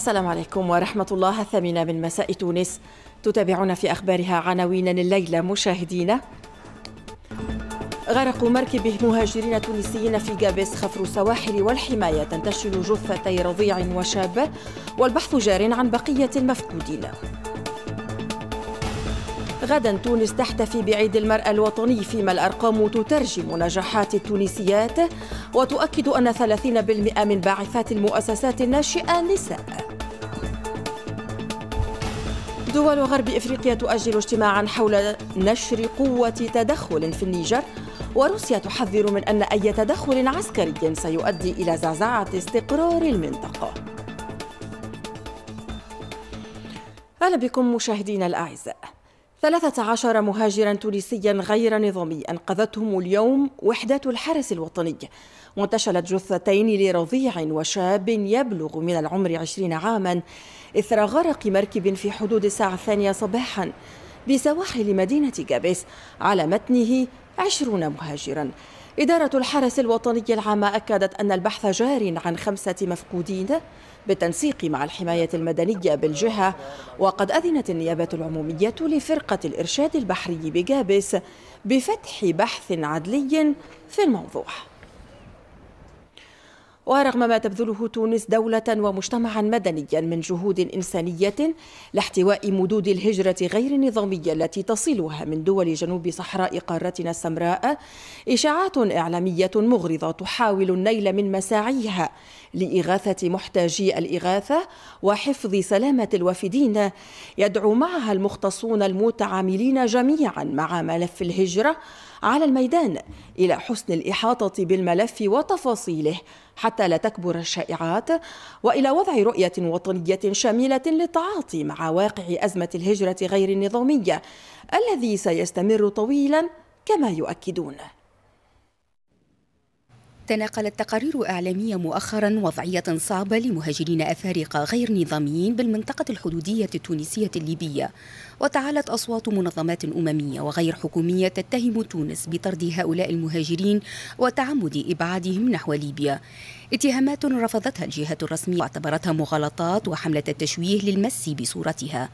السلام عليكم ورحمة الله الثامنة من مساء تونس تتابعون في أخبارها عناوين الليلة مشاهدينا غرق مركب مهاجرين تونسيين في جابس خفر السواحل والحماية تنتشل جثتي رضيع وشاب والبحث جار عن بقية المفقودين غدا تونس تحتفي بعيد المرأة الوطني فيما الأرقام تترجم نجاحات التونسيات وتؤكد أن 30% من باعثات المؤسسات الناشئة نساء دول غرب افريقيا تؤجل اجتماعا حول نشر قوه تدخل في النيجر وروسيا تحذر من ان اي تدخل عسكري سيؤدي الى زعزعه استقرار المنطقه اهلا بكم مشاهدينا الاعزاء 13 مهاجرا تونسيا غير نظامي أنقذتهم اليوم وحدات الحرس الوطني وانتشلت جثتين لرضيع وشاب يبلغ من العمر 20 عاما إثر غرق مركب في حدود الساعة الثانية صباحا بسواحل مدينة جابيس على متنه 20 مهاجرا إدارة الحرس الوطني العام أكدت أن البحث جار عن خمسة مفقودين بالتنسيق مع الحماية المدنية بالجهة وقد أذنت النيابة العمومية لفرقة الإرشاد البحري بجابس بفتح بحث عدلي في الموضوع ورغم ما تبذله تونس دولة ومجتمعا مدنيا من جهود إنسانية لاحتواء مدود الهجرة غير النظامية التي تصلها من دول جنوب صحراء قارتنا السمراء إشاعات إعلامية مغرضة تحاول النيل من مساعيها لإغاثة محتاجي الإغاثة وحفظ سلامة الوافدين يدعو معها المختصون المتعاملين جميعا مع ملف الهجرة على الميدان إلى حسن الإحاطة بالملف وتفاصيله حتى لا تكبر الشائعات والى وضع رؤيه وطنيه شامله للتعاطي مع واقع ازمه الهجره غير النظاميه الذي سيستمر طويلا كما يؤكدون تناقلت تقارير إعلامية مؤخرا وضعية صعبة لمهاجرين أفارقة غير نظاميين بالمنطقة الحدودية التونسية الليبية وتعالت أصوات منظمات أممية وغير حكومية تتهم تونس بطرد هؤلاء المهاجرين وتعمد إبعادهم نحو ليبيا اتهامات رفضتها الجهات الرسمية واعتبرتها مغالطات وحملة التشويه للمس بصورتها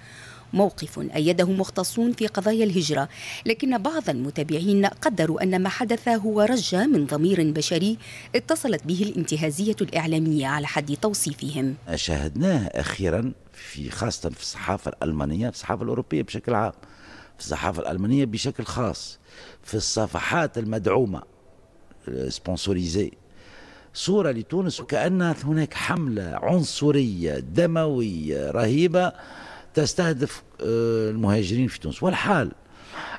موقف أيده مختصون في قضايا الهجرة لكن بعض المتابعين قدروا أن ما حدث هو رجة من ضمير بشري اتصلت به الانتهازية الإعلامية على حد توصيفهم شاهدناه أخيرا في خاصة في الصحافة الألمانية في الصحافة الأوروبية بشكل عام في الصحافة الألمانية بشكل خاص في الصفحات المدعومة سبونسوريزي صورة لتونس وكأن هناك حملة عنصرية دموية رهيبة تستهدف آه، المهاجرين في تونس والحال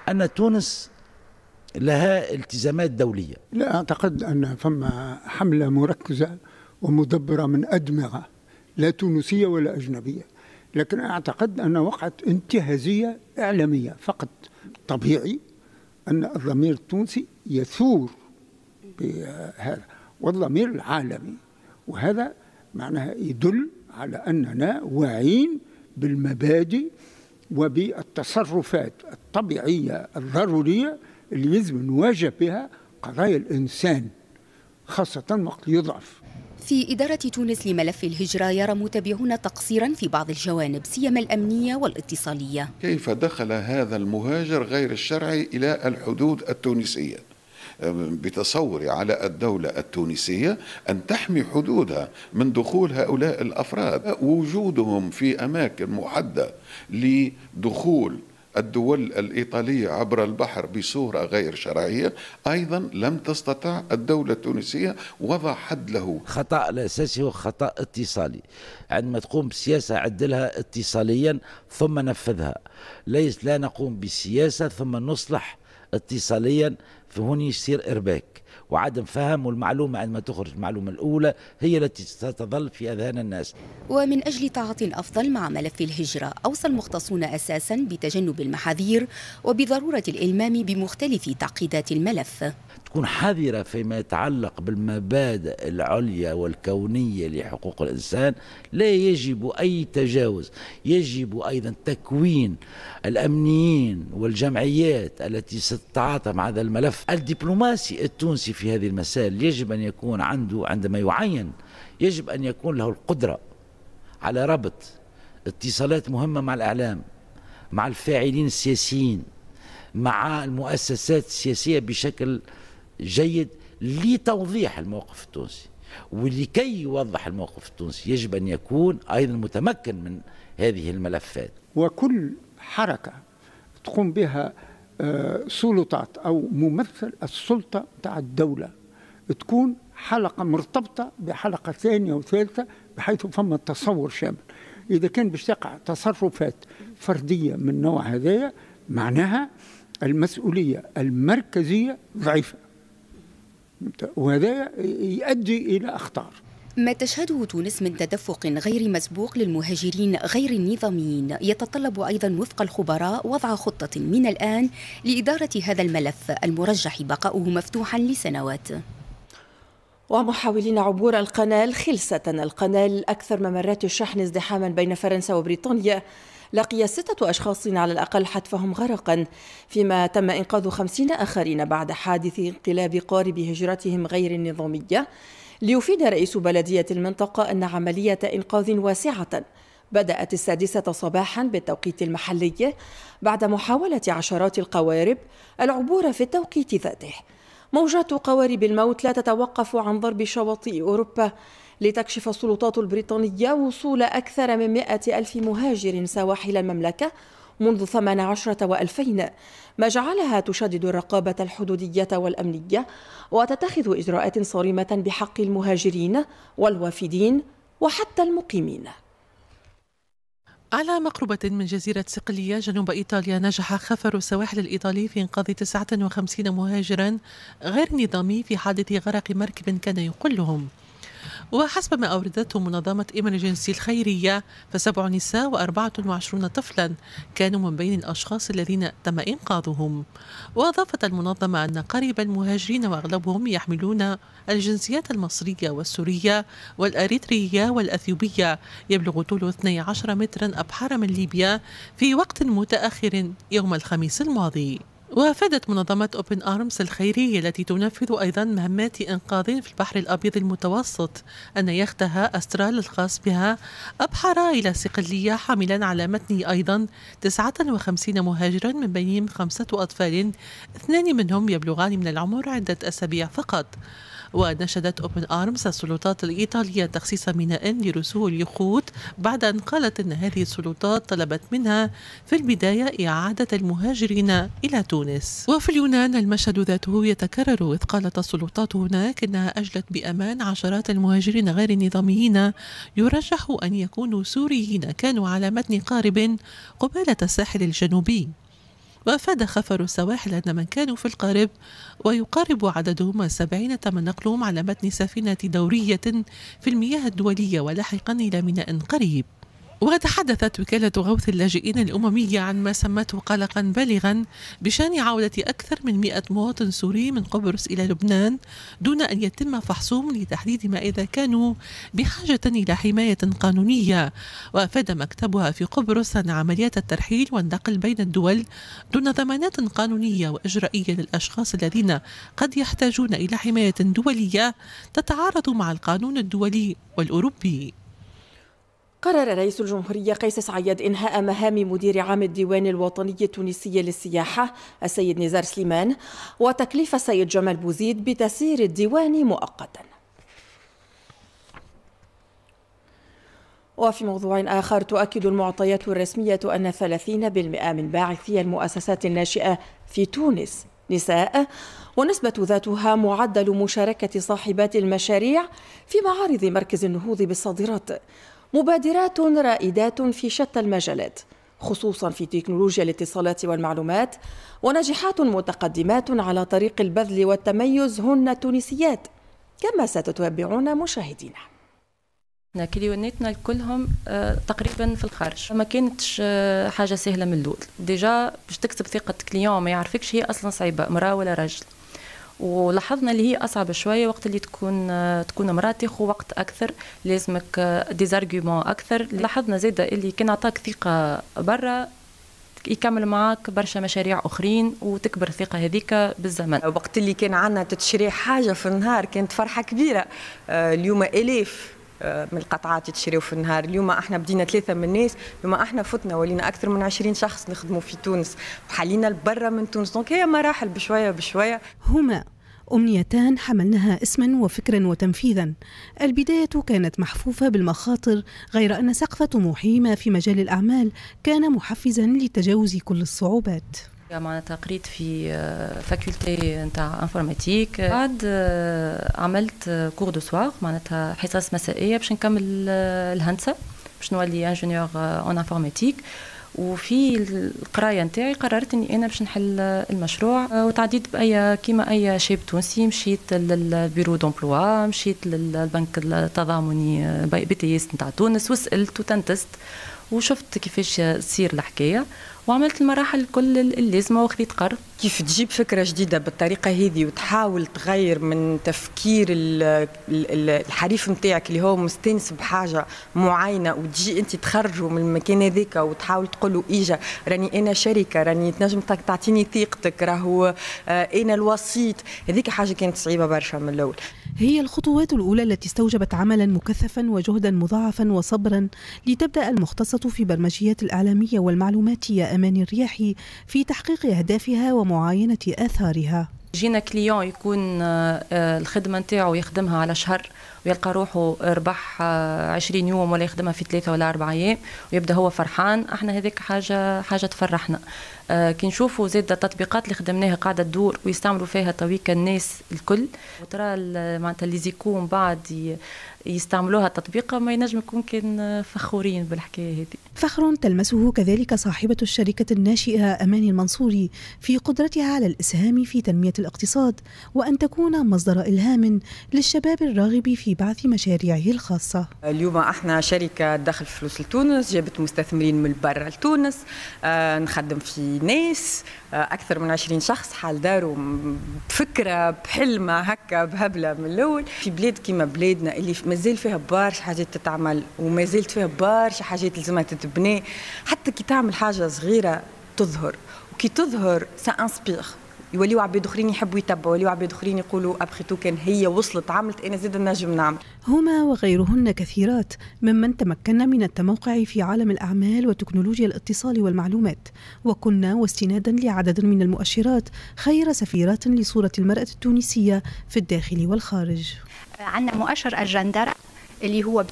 أن تونس لها التزامات دولية لا أعتقد أن فما حملة مركزة ومدبرة من أدمغة لا تونسية ولا أجنبية لكن أعتقد أن وقعت انتهازية إعلامية فقط طبيعي أن الضمير التونسي يثور بهذا والضمير العالمي وهذا معناها يدل على أننا واعين بالمبادئ وبالتصرفات الطبيعية الضرورية اللي لازم نواجه بها قضايا الإنسان خاصة وقت يضعف في إدارة تونس لملف الهجرة يرى متابعون تقصيرا في بعض الجوانب سيما الأمنية والاتصالية كيف دخل هذا المهاجر غير الشرعي إلى الحدود التونسية بتصوري على الدولة التونسية أن تحمي حدودها من دخول هؤلاء الأفراد وجودهم في أماكن محددة لدخول الدول الإيطالية عبر البحر بصورة غير شرعية أيضا لم تستطع الدولة التونسية وضع حد له خطأ الأساسي هو خطأ اتصالي عندما تقوم بسياسة عدلها اتصاليا ثم نفذها ليس لا نقوم بسياسة ثم نصلح اتصاليا فهوني يصير إرباك وعدم فهم والمعلومة عندما تخرج المعلومة الأولى هي التي ستظل في أذهان الناس ومن أجل تعاطي أفضل مع ملف الهجرة أوصى المختصون أساسا بتجنب المحاذير وبضرورة الإلمام بمختلف تعقيدات الملف تكون حذرة فيما يتعلق بالمبادئ العليا والكونية لحقوق الإنسان لا يجب أي تجاوز يجب أيضا تكوين الأمنيين والجمعيات التي ستتعاطى مع هذا الملف الدبلوماسي التونسي في هذه المسائل يجب أن يكون عنده عندما يعين يجب أن يكون له القدرة على ربط اتصالات مهمة مع الإعلام مع الفاعلين السياسيين مع المؤسسات السياسية بشكل جيد لتوضيح الموقف التونسي ولكي يوضح الموقف التونسي يجب أن يكون أيضا متمكن من هذه الملفات وكل حركة تقوم بها آه، سلطات أو ممثل السلطة تاع الدولة تكون حلقة مرتبطة بحلقة ثانية وثالثة بحيث فما تصور شامل إذا كان باش تقع تصرفات فردية من نوع هذايا معناها المسؤولية المركزية ضعيفة وهذا يؤدي إلى أخطار ما تشهده تونس من تدفق غير مسبوق للمهاجرين غير النظاميين يتطلب ايضا وفق الخبراء وضع خطه من الان لاداره هذا الملف المرجح بقاؤه مفتوحا لسنوات ومحاولين عبور القناة خلسة القناة أكثر ممرات الشحن ازدحاما بين فرنسا وبريطانيا لقي ستة أشخاص على الأقل حتفهم غرقا فيما تم إنقاذ خمسين آخرين بعد حادث انقلاب قارب هجرتهم غير النظامية ليفيد رئيس بلدية المنطقة أن عملية إنقاذ واسعة بدأت السادسة صباحا بالتوقيت المحلي بعد محاولة عشرات القوارب العبور في التوقيت ذاته موجات قوارب الموت لا تتوقف عن ضرب شواطئ أوروبا لتكشف السلطات البريطانية وصول أكثر من 100 ألف مهاجر سواحل المملكة منذ 18 و2000 ما جعلها تشدد الرقابة الحدودية والأمنية وتتخذ إجراءات صارمة بحق المهاجرين والوافدين وحتى المقيمين على مقربة من جزيرة صقلية جنوب إيطاليا نجح خفر السواحل الإيطالي في إنقاذ 59 مهاجرا غير نظامي في حادث غرق مركب كان يقلهم وحسب ما أوردته منظمة إيمرجنسي الخيرية فسبع نساء وأربعة وعشرون طفلا كانوا من بين الأشخاص الذين تم إنقاذهم وأضافت المنظمة أن قريب المهاجرين وأغلبهم يحملون الجنسيات المصرية والسورية والأريترية والأثيوبية يبلغ طوله 12 مترا أبحر من ليبيا في وقت متأخر يوم الخميس الماضي وافادت منظمة أوبن أرمز الخيرية التي تنفذ أيضا مهمات إنقاذ في البحر الأبيض المتوسط أن يختها أسترال الخاص بها أبحر إلى صقلية حاملا على متنه أيضا 59 مهاجرا من بينهم خمسة أطفال اثنان منهم يبلغان من العمر عدة أسابيع فقط ونشدت أوبن أرمز السلطات الإيطالية تخصيص ميناء لرسول اليخوت بعد أن قالت أن هذه السلطات طلبت منها في البداية إعادة المهاجرين إلى تونس وفي اليونان المشهد ذاته يتكرر إذ قالت السلطات هناك أنها أجلت بأمان عشرات المهاجرين غير النظاميين يرجح أن يكونوا سوريين كانوا على متن قارب قبالة الساحل الجنوبي وأفاد خفر السواحل أن من كانوا في القارب ويقارب عددهم سبعين تم نقلهم على متن سفينة دورية في المياه الدولية ولاحقا إلى ميناء قريب وتحدثت وكالة غوث اللاجئين الأممية عن ما سمته قلقا بالغا بشان عودة أكثر من 100 مواطن سوري من قبرص إلى لبنان دون أن يتم فحصهم لتحديد ما إذا كانوا بحاجة إلى حماية قانونية وأفاد مكتبها في قبرص أن عمليات الترحيل والنقل بين الدول دون ضمانات قانونية وإجرائية للأشخاص الذين قد يحتاجون إلى حماية دولية تتعارض مع القانون الدولي والأوروبي قرر رئيس الجمهورية قيس سعيد إنهاء مهام مدير عام الديوان الوطني التونسي للسياحة السيد نزار سليمان وتكليف السيد جمال بوزيد بتسيير الديوان مؤقتاً وفي موضوع آخر تؤكد المعطيات الرسمية أن 30% من باعثي المؤسسات الناشئة في تونس نساء ونسبة ذاتها معدل مشاركة صاحبات المشاريع في معارض مركز النهوض بالصادرات مبادرات رائدات في شتى المجالات خصوصا في تكنولوجيا الاتصالات والمعلومات وناجحات متقدمات على طريق البذل والتميز هن تونسيات كما ستتابعون مشاهدينا كليوناتنا كلهم آه، تقريبا في الخارج ما كانتش آه، حاجه سهله من الاول ديجا باش تكسب ثقه كليون ما يعرفكش هي اصلا صعيبه مراه ولا راجل ولاحظنا اللي هي اصعب شويه وقت اللي تكون تكون مراه تاخذ وقت اكثر لازمك ديزارغيومون اكثر لاحظنا زاده اللي كان عطاك ثقه برا يكمل معاك برشا مشاريع اخرين وتكبر الثقه هذيك بالزمن وقت اللي كان عندنا تتشري حاجه في النهار كانت فرحه كبيره آه، اليوم الاف آه، من القطعات يتشريو في النهار اليوم احنا بدينا ثلاثه من الناس اليوم احنا فتنا ولينا اكثر من 20 شخص نخدموا في تونس وحالينا لبرا من تونس دونك هي مراحل بشويه بشويه هما أمنيتان حملناها اسما وفكرا وتنفيذا البداية كانت محفوفة بالمخاطر غير أن سقف طموحهما في مجال الأعمال كان محفزا لتجاوز كل الصعوبات معناتها قريت في فاكولتي آه، نتاع انفورماتيك آه. بعد آه، عملت كور دو سوار معناتها حصص مسائيه باش نكمل الهندسه باش نولي انجينيور اون انفورماتيك وفي القرايه نتاعي قررت اني انا باش نحل المشروع وتعديت باي كيما اي شاب تونسي مشيت للبيرو دومبلوا مشيت للبنك التضامني بي تي اس نتاع تونس وسالت وتنتست وشفت كيفاش تصير الحكايه وعملت المراحل كل اللازمه وخذيت قرض كيف تجيب فكره جديده بالطريقه هذه وتحاول تغير من تفكير الحريف نتاعك اللي هو مستانس بحاجه معينه وتجي انت تخرجه من المكان هذاك وتحاول تقول له ايجا راني انا شركه راني تنجم تعطيني ثقتك راهو آه، انا الوسيط هذيك حاجه كانت صعيبه برشا من الاول هي الخطوات الأولى التي استوجبت عملا مكثفا وجهدا مضاعفا وصبرا لتبدأ المختصة في برمجيات الإعلامية والمعلوماتية أمان الرياحي في تحقيق أهدافها ومعاينة آثارها جينا كليون يكون آه، آه، الخدمة نتاعو يخدمها على شهر ويلقى روحه ربح 20 آه، يوم ولا يخدمها في ثلاثة ولا أربعة أيام ويبدأ هو فرحان احنا هذيك حاجة حاجة تفرحنا آه، كي نشوفوا زاد التطبيقات اللي خدمناها قاعده تدور ويستعملوا فيها تويكا الناس الكل وترى معناتها لي زيكو من بعد يستعملوها التطبيق ما ينجم يكون كان فخورين بالحكايه هذه فخر تلمسه كذلك صاحبه الشركه الناشئه اماني المنصوري في قدرتها على الاسهام في تنميه الاقتصاد وان تكون مصدر الهام للشباب الراغب في بعث مشاريعه الخاصه اليوم احنا شركه دخل فلوس لتونس جابت مستثمرين من برا لتونس آه نخدم في ناس آه اكثر من 20 شخص حال داروا بفكره بحلمه هكا بهبله من الاول في بلاد كيما بلادنا اللي مازال فيها برشا حاجات تتعمل وما زلت فيها برشا حاجات لازمها تتبنى حتى كي تعمل حاجه صغيره تظهر وكي تظهر سا انسبير يوليو عباد اخرين يحبوا يتبعوا يوليو عباد اخرين يقولوا ابخي تو كان هي وصلت عملت انا زاد نجم نعمل هما وغيرهن كثيرات ممن تمكن من التموقع في عالم الاعمال وتكنولوجيا الاتصال والمعلومات وكنا واستنادا لعدد من المؤشرات خير سفيرات لصوره المراه التونسيه في الداخل والخارج عندنا مؤشر الجندرة اللي هو ب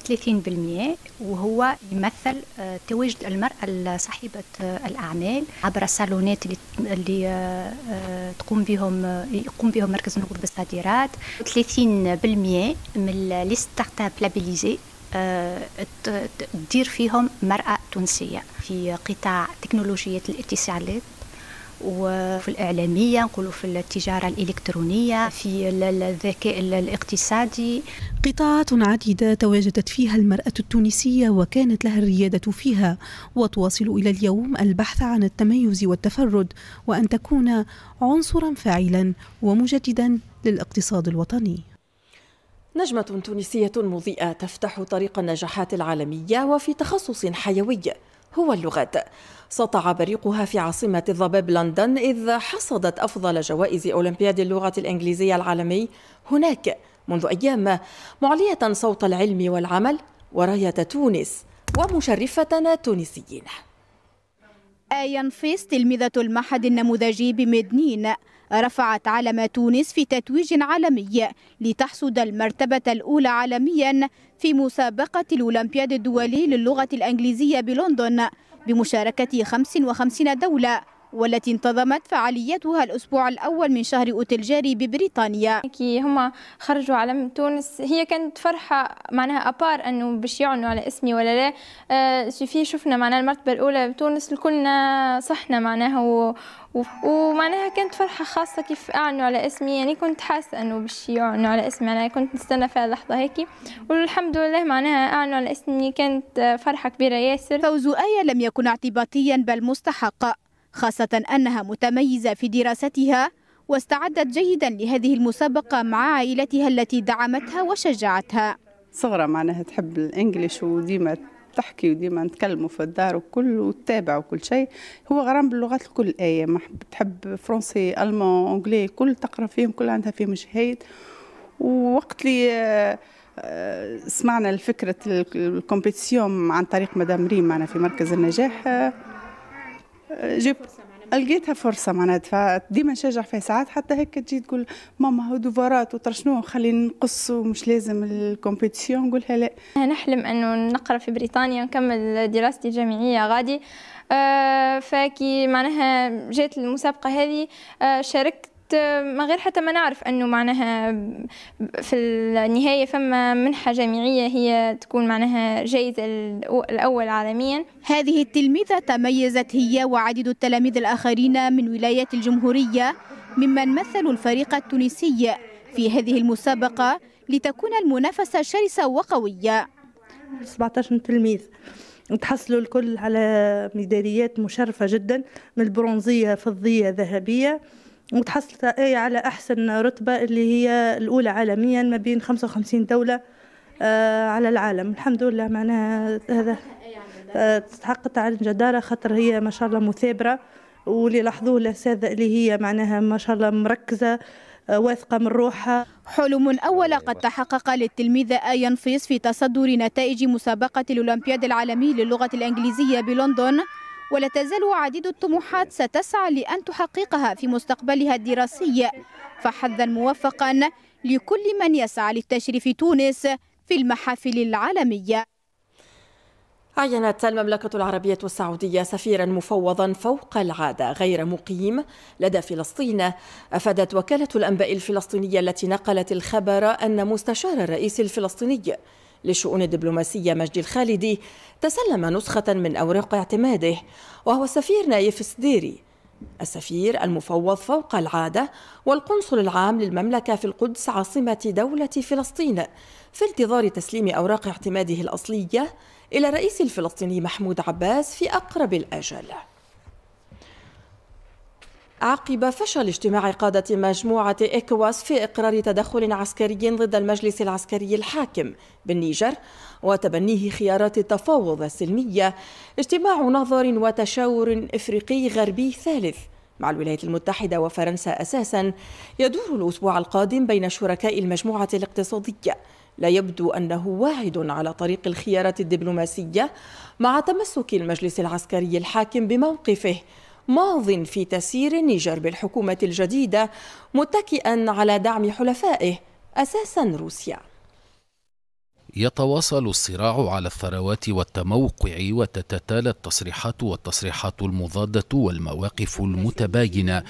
30% وهو يمثل آه، تواجد المرأة صاحبة آه، الأعمال عبر الصالونات اللي اللي آه، تقوم بهم يقوم بهم مركز النقود بالصادرات 30% من لي ستارت اب لابيليزي تدير فيهم مرأة تونسية في قطاع تكنولوجية الاتصالات وفي الإعلامية نقولوا في التجارة الإلكترونية في الذكاء الاقتصادي قطاعات عديدة تواجدت فيها المرأة التونسية وكانت لها الريادة فيها وتواصل إلى اليوم البحث عن التميز والتفرد وأن تكون عنصرا فاعلا ومجددا للاقتصاد الوطني نجمة تونسية مضيئة تفتح طريق النجاحات العالمية وفي تخصص حيوي هو اللغات سطع بريقها في عاصمة الضباب لندن إذ حصدت أفضل جوائز أولمبياد اللغة الإنجليزية العالمي هناك منذ أيام معلية صوت العلم والعمل وراية تونس ومشرفتنا تونسيين آيا فيس تلميذة المعهد النموذجي بمدنين رفعت علم تونس في تتويج عالمي لتحصد المرتبة الأولى عالميا في مسابقة الأولمبياد الدولي للغة الإنجليزية بلندن بمشاركة 55 دولة والتي انتظمت فعاليتها الأسبوع الأول من شهر أوت الجاري ببريطانيا كي هما خرجوا على تونس هي كانت فرحة معناها أبار أنه باش يعنوا على اسمي ولا لا آه في شفنا معناها المرتبة الأولى بتونس الكلنا صحنا معناها و... و... ومعناها كانت فرحة خاصة كيف أعنوا على اسمي يعني كنت حاسة أنه باش يعنوا على اسمي أنا كنت نستنى في اللحظة هيك والحمد لله معناها أعنوا على اسمي كانت فرحة كبيرة ياسر فوز آية لم يكن اعتباطيا بل مستحق خاصة أنها متميزة في دراستها واستعدت جيدا لهذه المسابقة مع عائلتها التي دعمتها وشجعتها صغرى معناها تحب الانجليش وديما تحكي وديما نتكلموا في الدار وكل وتتابع وكل شيء هو غرام باللغات الكل آية ما تحب فرنسي ألمان أنجلي كل تقرأ فيهم كل عندها فيهم شهيد ووقت لي آه، آه، سمعنا الفكرة الكومبيتيسيون عن طريق مدام ريم معنا في مركز النجاح آه، جيب لقيتها فرصه معناتها فديما نشجع فيها ساعات حتى هيك تجي تقول ماما هو دوفارات وترى شنو خلينا نقص ومش لازم الكومبيتيسيون نقولها لا نحلم انه نقرا في بريطانيا نكمل دراستي الجامعيه غادي آه، فكي معناها جات المسابقه هذه آه، شاركت آه، من غير حتى ما نعرف أنه معناها في النهاية فما منحة جامعية هي تكون معناها جايزة الأول عالميا هذه التلميذة تميزت هي وعدد التلاميذ الآخرين من ولايات الجمهورية ممن مثلوا الفريق التونسي في هذه المسابقة لتكون المنافسة شرسة وقوية 17 تلميذ تحصلوا الكل على ميداليات مشرفة جدا من البرونزية فضية ذهبية وتحصلت آية على أحسن رتبة اللي هي الأولى عالميا ما بين 55 دولة آه، على العالم الحمد لله معناها هذا آه، تحققت على الجدارة خاطر هي ما شاء الله مثابرة واللي لاحظوه الأساتذة اللي هي معناها ما شاء الله مركزة آه، واثقة من روحها حلم أول قد تحقق للتلميذة آيا فيس في تصدر نتائج مسابقة الأولمبياد العالمي للغة الإنجليزية بلندن ولا تزال عديد الطموحات ستسعى لأن تحققها في مستقبلها الدراسي فحظا موفقا لكل من يسعى للتشريف تونس في المحافل العالمية عينت المملكة العربية السعودية سفيرا مفوضا فوق العادة غير مقيم لدى فلسطين أفادت وكالة الأنباء الفلسطينية التي نقلت الخبر أن مستشار الرئيس الفلسطيني للشؤون الدبلوماسية مجدي الخالدي تسلم نسخة من أوراق اعتماده وهو السفير نايف السديري السفير المفوض فوق العادة والقنصل العام للمملكة في القدس عاصمة دولة فلسطين في انتظار تسليم أوراق اعتماده الأصلية إلى الرئيس الفلسطيني محمود عباس في أقرب الأجل عقب فشل اجتماع قادة مجموعة إكواس في إقرار تدخل عسكري ضد المجلس العسكري الحاكم بالنيجر وتبنيه خيارات التفاوض السلمية اجتماع نظر وتشاور إفريقي غربي ثالث مع الولايات المتحدة وفرنسا أساسا يدور الأسبوع القادم بين شركاء المجموعة الاقتصادية لا يبدو أنه واعد على طريق الخيارات الدبلوماسية مع تمسك المجلس العسكري الحاكم بموقفه ماض في تسيير النيجر بالحكومة الجديدة متكئا على دعم حلفائه أساسا روسيا يتواصل الصراع على الثروات والتموقع وتتتالى التصريحات والتصريحات المضادة والمواقف المتباينة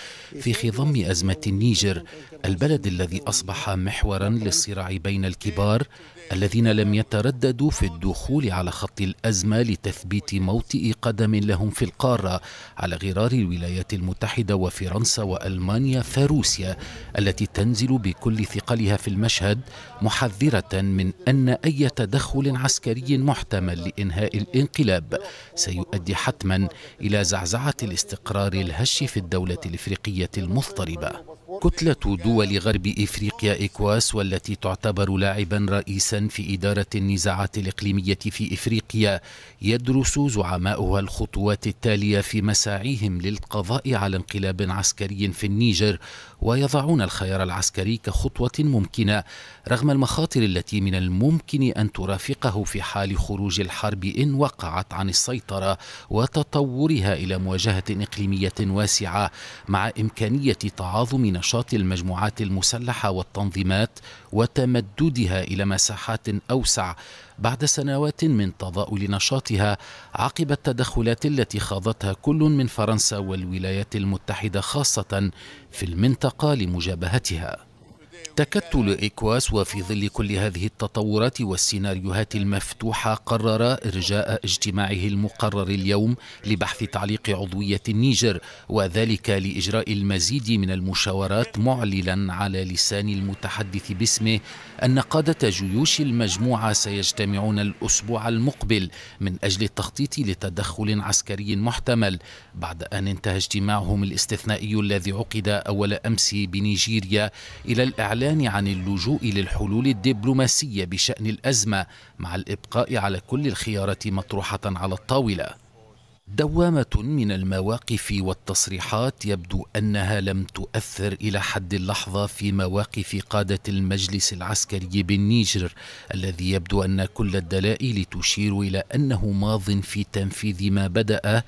في خضم أزمة النيجر البلد الذي أصبح محورا للصراع بين الكبار الذين لم يترددوا في الدخول على خط الازمه لتثبيت موطئ قدم لهم في القاره على غرار الولايات المتحده وفرنسا والمانيا فروسيا التي تنزل بكل ثقلها في المشهد محذره من ان اي تدخل عسكري محتمل لانهاء الانقلاب سيؤدي حتما الى زعزعه الاستقرار الهش في الدوله الافريقيه المضطربه كتلة دول غرب إفريقيا إكواس والتي تعتبر لاعبا رئيسا في إدارة النزاعات الإقليمية في إفريقيا يدرس زعماؤها الخطوات التالية في مساعيهم للقضاء على انقلاب عسكري في النيجر ويضعون الخيار العسكري كخطوة ممكنة رغم المخاطر التي من الممكن أن ترافقه في حال خروج الحرب إن وقعت عن السيطرة وتطورها إلى مواجهة إقليمية واسعة مع إمكانية تعاظم نشاط المجموعات المسلحة والتنظيمات وتمددها إلى مساحات أوسع بعد سنوات من تضاؤل نشاطها عقب التدخلات التي خاضتها كل من فرنسا والولايات المتحدة خاصة في المنطقة لمجابهتها تكتل إيكواس وفي ظل كل هذه التطورات والسيناريوهات المفتوحة قرر إرجاء اجتماعه المقرر اليوم لبحث تعليق عضوية النيجر وذلك لإجراء المزيد من المشاورات معللا على لسان المتحدث باسمه أن قادة جيوش المجموعة سيجتمعون الأسبوع المقبل من أجل التخطيط لتدخل عسكري محتمل بعد أن انتهى اجتماعهم الاستثنائي الذي عقد أول أمس بنيجيريا إلى الإعلان الإعلان عن اللجوء للحلول الدبلوماسية بشأن الأزمة مع الإبقاء على كل الخيارات مطروحة على الطاولة دوامة من المواقف والتصريحات يبدو أنها لم تؤثر إلى حد اللحظة في مواقف قادة المجلس العسكري بالنيجر الذي يبدو أن كل الدلائل تشير إلى أنه ماض في تنفيذ ما بدأ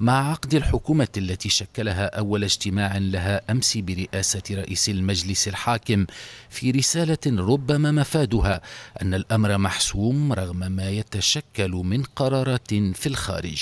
مع عقد الحكومة التي شكلها أول اجتماع لها أمس برئاسة رئيس المجلس الحاكم في رسالة ربما مفادها أن الأمر محسوم رغم ما يتشكل من قرارات في الخارج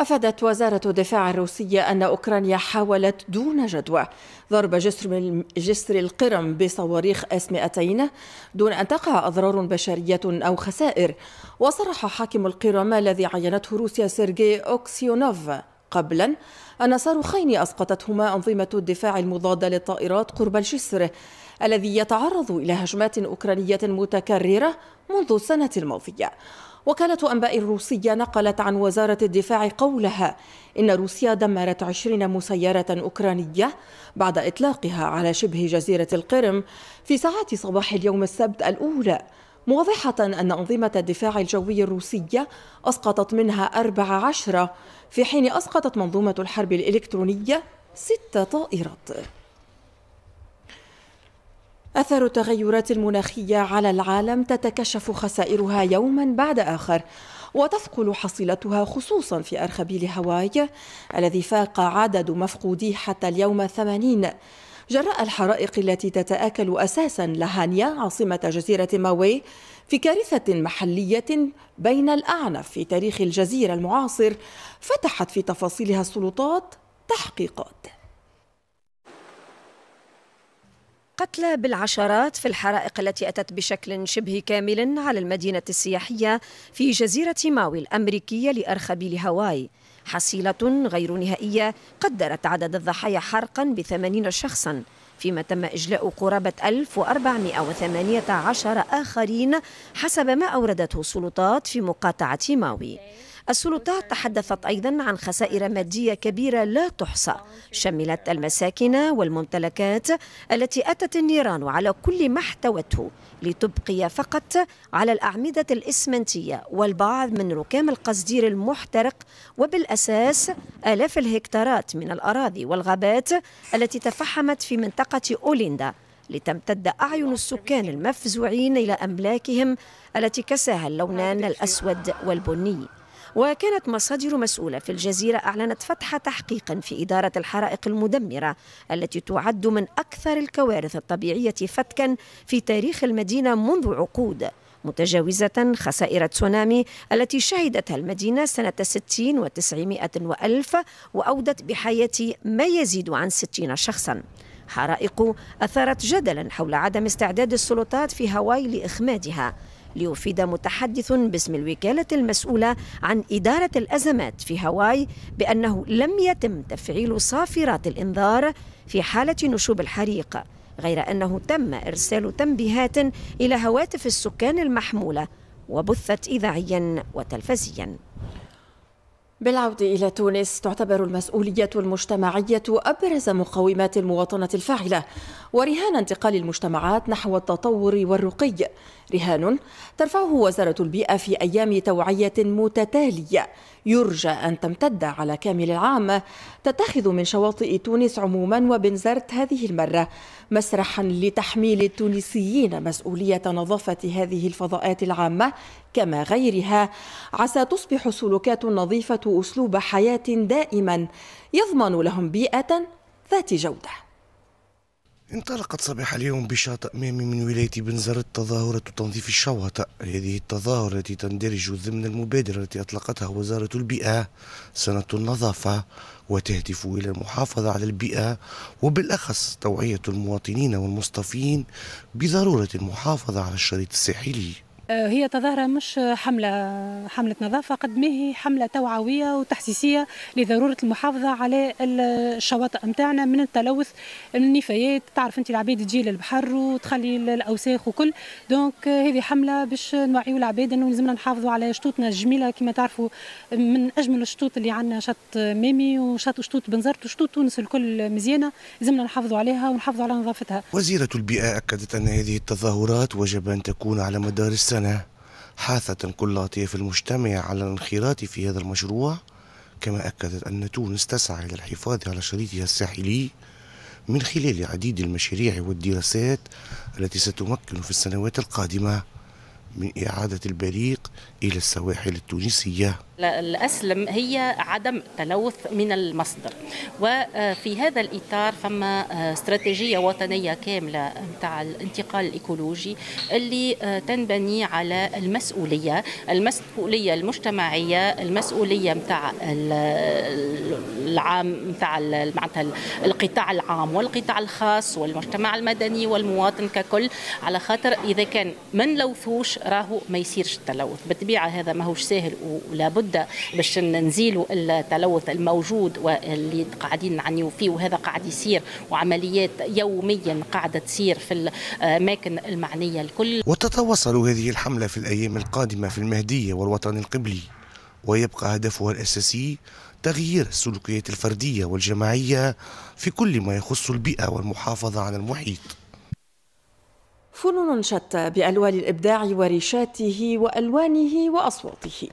أفادت وزارة الدفاع الروسية أن أوكرانيا حاولت دون جدوى ضرب جسر, جسر القرم بصواريخ اس 200 دون أن تقع أضرار بشرية أو خسائر وصرح حاكم القرم الذي عينته روسيا سيرجي أوكسيونوف قبلا أن صاروخين أسقطتهما أنظمة الدفاع المضادة للطائرات قرب الجسر الذي يتعرض إلى هجمات أوكرانية متكررة منذ السنة الماضية وكالة أنباء الروسية نقلت عن وزارة الدفاع قولها إن روسيا دمرت عشرين مسيرة أوكرانية بعد إطلاقها على شبه جزيرة القرم في ساعات صباح اليوم السبت الأولى موضحة أن أنظمة الدفاع الجوي الروسية أسقطت منها أربع عشرة في حين أسقطت منظومة الحرب الإلكترونية ست طائرات أثر التغيرات المناخية على العالم تتكشف خسائرها يوما بعد آخر وتثقل حصيلتها خصوصا في أرخبيل هاواي الذي فاق عدد مفقوديه حتى اليوم 80 جراء الحرائق التي تتآكل أساسا لهانيا عاصمة جزيرة ماوي في كارثة محلية بين الأعنف في تاريخ الجزيرة المعاصر فتحت في تفاصيلها السلطات تحقيقات القتلى بالعشرات في الحرائق التي أتت بشكل شبه كامل على المدينة السياحية في جزيرة ماوي الأمريكية لأرخبيل هاواي حصيلة غير نهائية قدرت عدد الضحايا حرقا بثمانين شخصا فيما تم إجلاء قرابة 1418 آخرين حسب ما أوردته السلطات في مقاطعة ماوي السلطات تحدثت أيضا عن خسائر مادية كبيرة لا تحصى شملت المساكن والممتلكات التي أتت النيران على كل ما احتوته لتبقي فقط على الأعمدة الإسمنتية والبعض من ركام القصدير المحترق وبالأساس آلاف الهكتارات من الأراضي والغابات التي تفحمت في منطقة أوليندا لتمتد أعين السكان المفزوعين إلى أملاكهم التي كساها اللونان الأسود والبني وكانت مصادر مسؤولة في الجزيرة أعلنت فتح تحقيق في إدارة الحرائق المدمرة التي تعد من أكثر الكوارث الطبيعية فتكا في تاريخ المدينة منذ عقود متجاوزة خسائر تسونامي التي شهدتها المدينة سنة 60 و 900 وألف وأودت بحياة ما يزيد عن 60 شخصاً حرائق أثارت جدلا حول عدم استعداد السلطات في هاواي لإخمادها ليفيد متحدث باسم الوكالة المسؤولة عن إدارة الأزمات في هاواي بأنه لم يتم تفعيل صافرات الإنذار في حالة نشوب الحريق غير أنه تم إرسال تنبيهات إلى هواتف السكان المحمولة وبثت إذاعيا وتلفزيا بالعودة إلى تونس تعتبر المسؤولية المجتمعية أبرز مقومات المواطنة الفاعلة ورهان انتقال المجتمعات نحو التطور والرقي رهان ترفعه وزارة البيئة في أيام توعية متتالية يرجى أن تمتد على كامل العام تتخذ من شواطئ تونس عموما وبنزرت هذه المرة مسرحا لتحميل التونسيين مسؤولية نظافة هذه الفضاءات العامة كما غيرها عسى تصبح سلوكات نظيفة أسلوب حياة دائما يضمن لهم بيئة ذات جوده انطلقت صباح اليوم بشاطئ مامي من ولاية بنزرت تظاهرة تنظيف الشواطئ هذه التظاهرة التي تندرج ضمن المبادرة التي أطلقتها وزارة البيئة سنة النظافة وتهدف إلى المحافظة على البيئة وبالأخص توعية المواطنين والمصطفين بضرورة المحافظة على الشريط الساحلي آه، هي تظاهرة مش حملة حملة نظافة قد ما هي حملة توعوية وتحسيسية لضرورة المحافظة على الشواطئ نتاعنا من التلوث من النفايات تعرف أنت العباد تجي للبحر وتخلي الأوساخ وكل دونك آه، هذه حملة باش نوعيو العباد أنه لازمنا نحافظوا على شطوطنا الجميلة كما تعرفوا من أجمل الشطوط اللي عندنا شط مامي وشط شطوط بنزرت وشطوط تونس الكل مزيانة لازمنا نحافظوا عليها ونحافظوا على نظافتها وزيرة البيئة أكدت أن هذه التظاهرات وجب أن تكون على مدار السنة سنة حاثت كل في المجتمع على الانخراط في هذا المشروع كما أكدت أن تونس تسعى إلى الحفاظ على شريطها الساحلي من خلال عديد المشاريع والدراسات التي ستمكن في السنوات القادمة من إعادة البريق إلى السواحل التونسية الأسلم هي عدم تلوث من المصدر وفي هذا الإطار فما آه، استراتيجية وطنية كاملة متاع الانتقال الإيكولوجي اللي آه، تنبني على المسؤولية المسؤولية المجتمعية المسؤولية متاع العام متاع القطاع العام والقطاع الخاص والمجتمع المدني والمواطن ككل على خاطر إذا كان ما نلوثوش راهو ما يصيرش التلوث بالطبيعة هذا ماهوش سهل ولابد لابد باش نزيلوا التلوث الموجود واللي قاعدين نعانيو فيه وهذا قاعد يصير وعمليات يوميا قاعده تصير في الاماكن المعنيه الكل وتتواصل هذه الحمله في الايام القادمه في المهديه والوطن القبلي ويبقى هدفها الاساسي تغيير السلوكيات الفرديه والجماعيه في كل ما يخص البيئه والمحافظه على المحيط فنون شتى بالوان الابداع وريشاته والوانه واصواته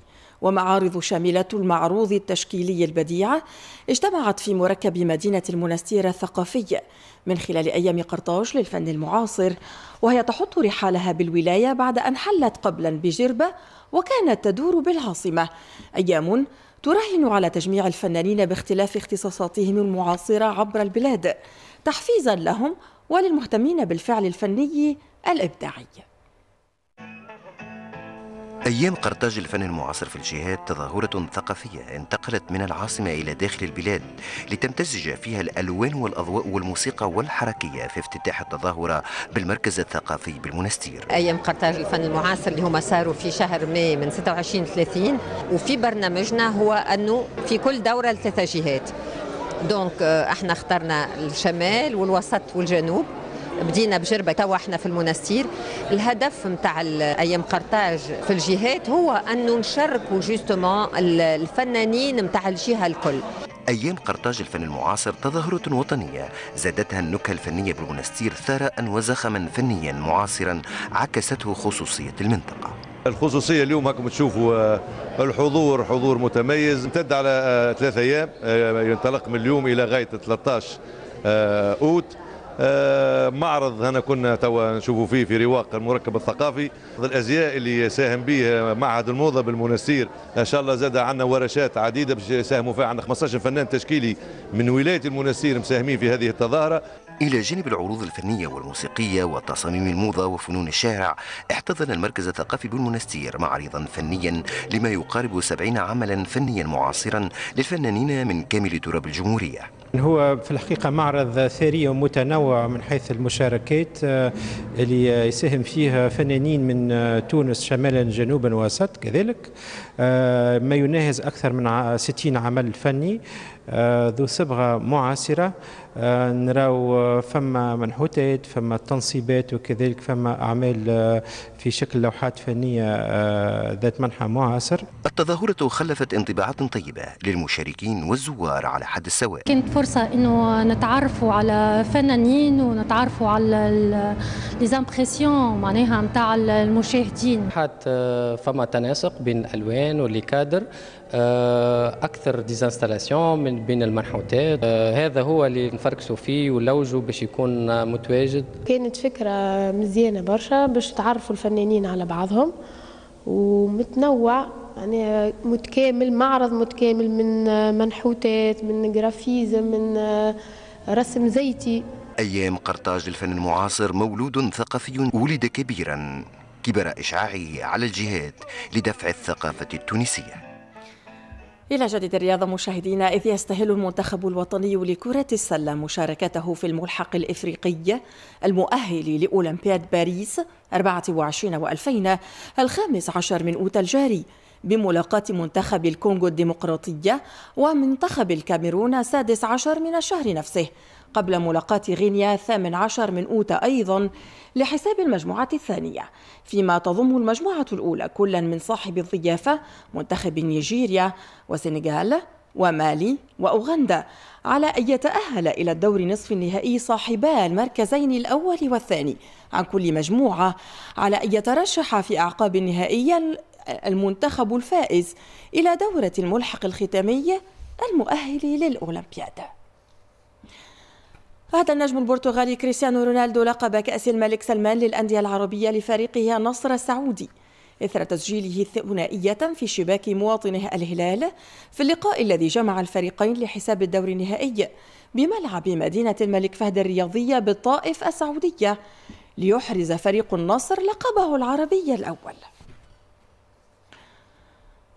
ومعارض شاملة المعروض التشكيلي البديع اجتمعت في مركب مدينة المنستير الثقافي من خلال أيام قرطاج للفن المعاصر وهي تحط رحالها بالولاية بعد أن حلت قبلا بجربة وكانت تدور بالعاصمة أيام تراهن على تجميع الفنانين باختلاف اختصاصاتهم المعاصرة عبر البلاد تحفيزا لهم وللمهتمين بالفعل الفني الإبداعي أيام قرطاج الفن المعاصر في الجهاد تظاهرة ثقافية انتقلت من العاصمة إلى داخل البلاد لتمتزج فيها الألوان والأضواء والموسيقى والحركية في افتتاح التظاهرة بالمركز الثقافي بالمنستير أيام قرطاج الفن المعاصر اللي هما صاروا في شهر ماي من 26 30 وفي برنامجنا هو أنه في كل دورة لثلاثة جهات دونك آه، احنا اخترنا الشمال والوسط والجنوب بدينا بجربه توا احنا في المنستير الهدف نتاع ايام قرطاج في الجهات هو انه نشاركوا جوستومون الفنانين نتاع الجهه الكل أيام قرطاج الفن المعاصر تظاهرة وطنية زادتها النكهة الفنية بالمنستير ثراء وزخما فنيا معاصرا عكسته خصوصية المنطقة الخصوصية اليوم هاكم تشوفوا آه، الحضور حضور متميز امتد على آه، ثلاثة أيام آه، ينطلق من اليوم إلى غاية 13 أوت آه، معرض هنا كنا توا نشوفوا فيه في رواق المركب الثقافي الازياء اللي ساهم به آه، معهد الموضه بالمنستير ان شاء الله زاد عندنا ورشات عديده باش يساهموا فيها عندنا 15 فنان تشكيلي من ولايه المنستير مساهمين في هذه التظاهره إلى جانب العروض الفنية والموسيقية وتصاميم الموضة وفنون الشارع احتضن المركز الثقافي بالمنستير معرضا فنيا لما يقارب سبعين عملا فنيا معاصرا للفنانين من كامل تراب الجمهورية هو في الحقيقة معرض ثري ومتنوع من حيث المشاركات آه، اللي يساهم فيها فنانين من آه، تونس شمالا جنوبا وسط كذلك آه، ما يناهز أكثر من 60 عمل فني آه، ذو صبغة معاصرة آه، نراو آه، فما منحوتات فما تنصيبات وكذلك فما أعمال في شكل لوحات فنية ذات منحى معاصر التظاهرة خلفت انطباعات طيبة للمشاركين والزوار على حد السواء كانت فرصة أنه نتعرفوا على فنانين ونتعرفوا على ليزامبرسيون معناها نتاع المشاهدين حتى فما تناسق بين الألوان والكادر آه، اكثر ديزانستالاسيون من بين المنحوتات آه، هذا هو اللي نفركسوا فيه ولوجوا باش يكون متواجد كانت فكره مزيانه برشا باش تعرفوا الفنانين على بعضهم ومتنوع يعني متكامل معرض متكامل من منحوتات من جرافيزا من رسم زيتي أيام قرطاج للفن المعاصر مولود ثقافي ولد كبيرا كبر اشعاعي على الجهاد لدفع الثقافة التونسية إلى جديد الرياضة مشاهدينا إذ يستهل المنتخب الوطني لكرة السلة مشاركته في الملحق الإفريقي المؤهل لأولمبياد باريس 24 و2000 الخامس عشر من أوتا الجاري بملاقاة منتخب الكونغو الديمقراطية ومنتخب الكاميرون السادس عشر من الشهر نفسه قبل ملاقاة غينيا الثامن عشر من أوتا أيضا لحساب المجموعة الثانية فيما تضم المجموعة الأولى كلا من صاحب الضيافة منتخب نيجيريا وسنغال ومالي وأوغندا على أن يتأهل إلى الدور نصف النهائي صاحبا المركزين الأول والثاني عن كل مجموعة على أن يترشح في أعقاب النهائية المنتخب الفائز إلى دورة الملحق الختامي المؤهل للأولمبياد بعد النجم البرتغالي كريستيانو رونالدو لقب كأس الملك سلمان للأندية العربية لفريقه النصر السعودي إثر تسجيله ثنائية في شباك مواطنه الهلال في اللقاء الذي جمع الفريقين لحساب الدور النهائي بملعب مدينة الملك فهد الرياضية بالطائف السعودية ليحرز فريق النصر لقبه العربي الأول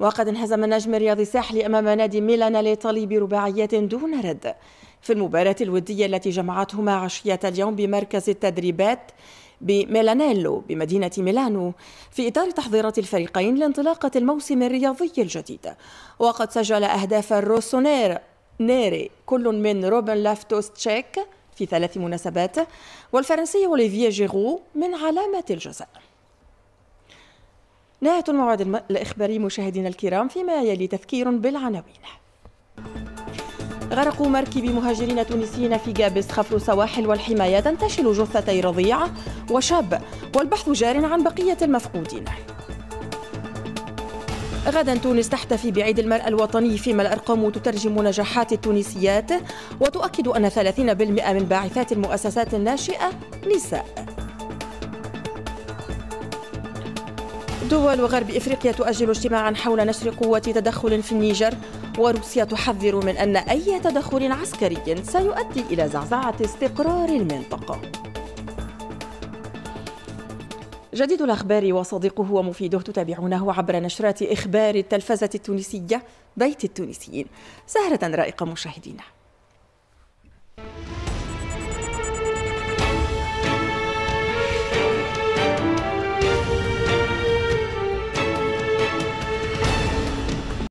وقد انهزم النجم الرياضي الساحلي أمام نادي ميلان الإيطالي برباعيات دون رد في المباراة الودية التي جمعتهما عشية اليوم بمركز التدريبات بميلانيلو بمدينة ميلانو في إطار تحضيرات الفريقين لانطلاقة الموسم الرياضي الجديد وقد سجل أهداف الروسونير نيري كل من روبن لافتوس تشيك في ثلاث مناسبات والفرنسي أوليفيه جيرو من علامة الجزاء نهاية الموعد الإخباري مشاهدينا الكرام فيما يلي تذكير بالعناوين غرقوا مركب مهاجرين تونسيين في جابس خفر سواحل والحماية تنتشل جثتي رضيع وشاب والبحث جار عن بقية المفقودين غدا تونس تحتفي بعيد المرأة الوطني فيما الأرقام تترجم نجاحات التونسيات وتؤكد أن 30% من باعثات المؤسسات الناشئة نساء دول غرب افريقيا تؤجل اجتماعا حول نشر قوه تدخل في النيجر وروسيا تحذر من ان اي تدخل عسكري سيؤدي الى زعزعه استقرار المنطقه جديد الأخبار وصديقه ومفيده تتابعونه عبر نشرات إخبار التلفزة التونسية بيت التونسيين سهرة رائقة مشاهدينا